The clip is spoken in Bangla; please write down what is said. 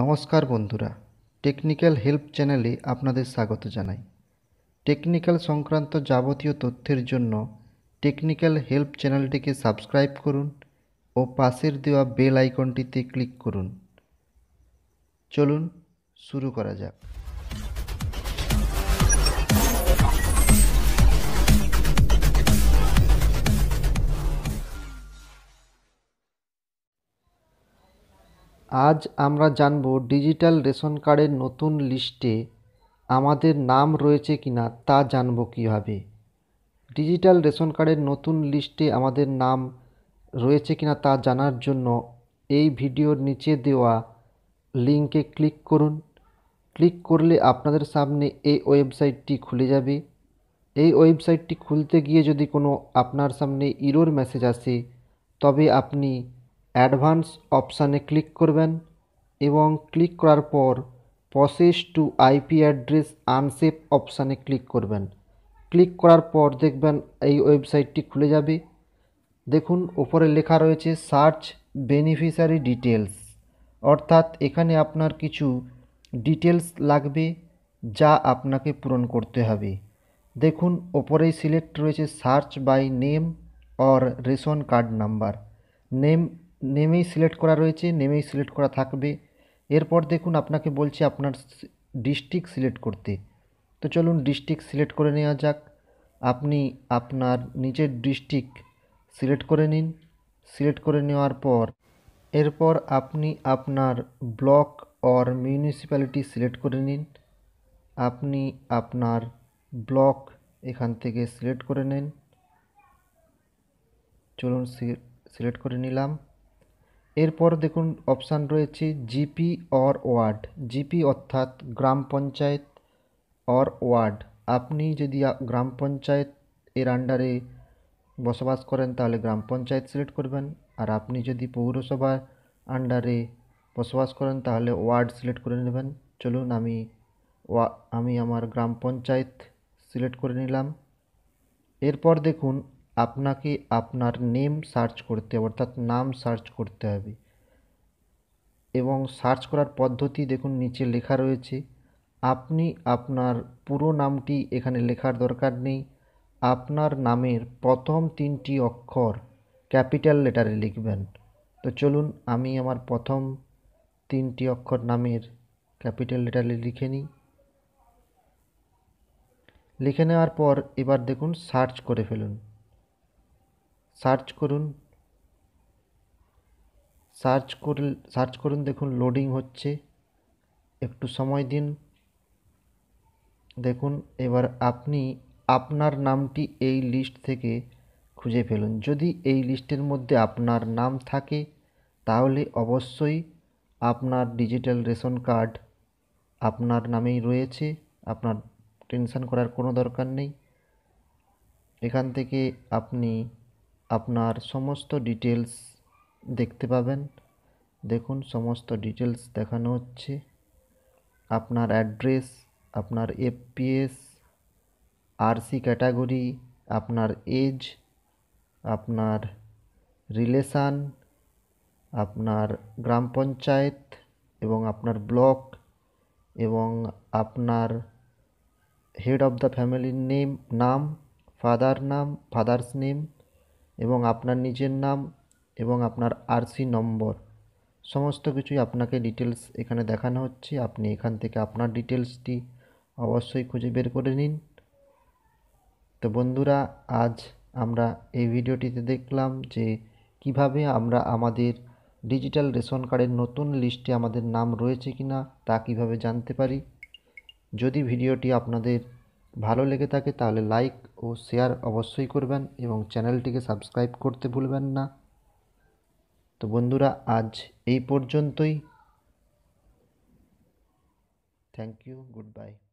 নমস্কার বন্ধুরা টেকনিক্যাল হেল্প চ্যানেলে আপনাদের স্বাগত জানাই টেকনিক্যাল সংক্রান্ত যাবতীয় তথ্যের জন্য টেকনিক্যাল হেল্প চ্যানেলটিকে সাবস্ক্রাইব করুন ও পাশের দেওয়া বেল আইকনটিতে ক্লিক করুন চলুন শুরু করা যাক আজ আমরা জানব ডিজিটাল রেশন কার্ডের নতুন লিস্টে আমাদের নাম রয়েছে কিনা তা জানব কীভাবে ডিজিটাল রেশন কার্ডের নতুন লিস্টে আমাদের নাম রয়েছে কিনা তা জানার জন্য এই ভিডিওর নিচে দেওয়া লিঙ্কে ক্লিক করুন ক্লিক করলে আপনাদের সামনে এই ওয়েবসাইটটি খুলে যাবে এই ওয়েবসাইটটি খুলতে গিয়ে যদি কোনো আপনার সামনে ইরোর মেসেজ আসে তবে আপনি অ্যাডভান্স অপশানে ক্লিক করবেন এবং ক্লিক করার পর process to IP address unsafe অপশানে ক্লিক করবেন ক্লিক করার পর দেখবেন এই ওয়েবসাইটটি খুলে যাবে দেখুন ওপরে লেখা রয়েছে সার্চ বেনিফিশিয়ারি ডিটেলস অর্থাৎ এখানে আপনার কিছু ডিটেলস লাগবে যা আপনাকে পূরণ করতে হবে দেখুন ওপরেই সিলেক্ট রয়েছে search by name or ration card number name নেমেই সিলেক্ট করা রয়েছে নেমেই সিলেক্ট করা থাকবে এরপর দেখুন আপনাকে বলছে আপনার ডিস্ট্রিক্ট সিলেক্ট করতে তো চলুন ডিস্ট্রিক্ট সিলেক্ট করে নেওয়া যাক আপনি আপনার নিজের ডিস্ট্রিক্ট সিলেক্ট করে নিন সিলেক্ট করে নেওয়ার পর এরপর আপনি আপনার ব্লক অর মিউনিসিপ্যালিটি সিলেক্ট করে নিন আপনি আপনার ব্লক এখান থেকে সিলেক্ট করে নিন চলুন সিলেক্ট করে নিলাম এরপর দেখুন অপশান রয়েছে জিপি অর ওয়ার্ড জিপি অর্থাৎ গ্রাম পঞ্চায়েত অর ওয়ার্ড আপনি যদি গ্রাম পঞ্চায়েত এর আন্ডারে বসবাস করেন তাহলে গ্রাম পঞ্চায়েত সিলেক্ট করবেন আর আপনি যদি পৌরসভার আন্ডারে বসবাস করেন তাহলে ওয়ার্ড সিলেক্ট করে নেবেন চলুন আমি আমি আমার গ্রাম পঞ্চায়েত সিলেক্ট করে নিলাম এরপর দেখুন আপনাকে আপনার নেম সার্চ করতে হবে অর্থাৎ নাম সার্চ করতে হবে এবং সার্চ করার পদ্ধতি দেখুন নিচে লেখা রয়েছে আপনি আপনার পুরো নামটি এখানে লেখার দরকার নেই আপনার নামের প্রথম তিনটি অক্ষর ক্যাপিটাল লেটারে লিখবেন তো চলুন আমি আমার প্রথম তিনটি অক্ষর নামের ক্যাপিটাল লেটারে লিখে নিই লিখে নেওয়ার পর এবার দেখুন সার্চ করে ফেলুন সার্চ করুন সার্চ করে সার্চ করুন দেখুন লোডিং হচ্ছে একটু সময় দিন দেখুন এবার আপনি আপনার নামটি এই লিস্ট থেকে খুঁজে ফেলুন যদি এই লিস্টের মধ্যে আপনার নাম থাকে তাহলে অবশ্যই আপনার ডিজিটাল রেশন কার্ড আপনার নামেই রয়েছে আপনার টেনশন করার কোনো দরকার নেই এখান থেকে আপনি আপনার সমস্ত ডিটেলস দেখতে পাবেন দেখুন সমস্ত ডিটেলস দেখানো হচ্ছে আপনার অ্যাড্রেস আপনার এফপিএস আরসি ক্যাটাগরি আপনার এজ আপনার রিলেশান আপনার গ্রাম পঞ্চায়েত এবং আপনার ব্লক এবং আপনার হেড অফ দ্য ফ্যামিলির নেম নাম ফাদার নাম ফাদার্স নেম এবং আপনার নিজের নাম এবং আপনার আরসি নম্বর সমস্ত কিছুই আপনাকে ডিটেলস এখানে দেখানো হচ্ছে আপনি এখান থেকে আপনার ডিটেলসটি অবশ্যই খুঁজে বের করে নিন তো বন্ধুরা আজ আমরা এই ভিডিওটিতে দেখলাম যে কিভাবে আমরা আমাদের ডিজিটাল রেশন কার্ডের নতুন লিস্টে আমাদের নাম রয়েছে কি না তা কীভাবে জানতে পারি যদি ভিডিওটি আপনাদের ভালো লেগে থাকে তাহলে লাইক ও শেয়ার अवश्य করবেন এবং চ্যানেলটিকে সাবস্ক্রাইব করতে ভুলবেন না তো বন্ধুরা আজ এই পর্যন্তই थैंक यू গুডবাই